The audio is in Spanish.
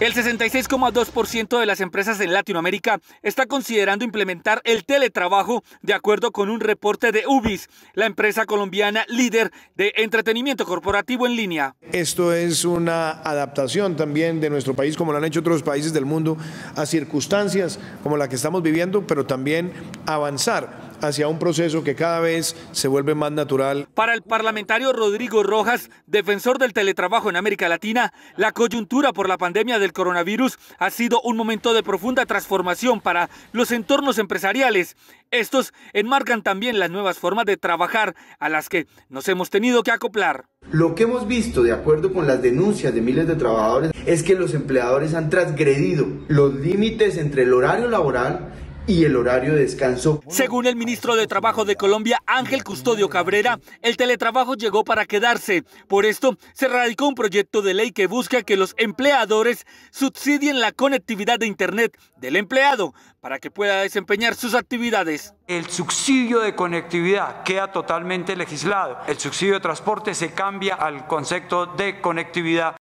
El 66,2% de las empresas en Latinoamérica está considerando implementar el teletrabajo de acuerdo con un reporte de UBIS, la empresa colombiana líder de entretenimiento corporativo en línea. Esto es una adaptación también de nuestro país, como lo han hecho otros países del mundo, a circunstancias como la que estamos viviendo, pero también avanzar hacia un proceso que cada vez se vuelve más natural. Para el parlamentario Rodrigo Rojas, defensor del teletrabajo en América Latina, la coyuntura por la pandemia del coronavirus ha sido un momento de profunda transformación para los entornos empresariales. Estos enmarcan también las nuevas formas de trabajar a las que nos hemos tenido que acoplar. Lo que hemos visto, de acuerdo con las denuncias de miles de trabajadores, es que los empleadores han transgredido los límites entre el horario laboral y el horario de descanso. Según el ministro de Trabajo de Colombia, Ángel Custodio Cabrera, el teletrabajo llegó para quedarse. Por esto, se radicó un proyecto de ley que busca que los empleadores subsidien la conectividad de Internet del empleado para que pueda desempeñar sus actividades. El subsidio de conectividad queda totalmente legislado. El subsidio de transporte se cambia al concepto de conectividad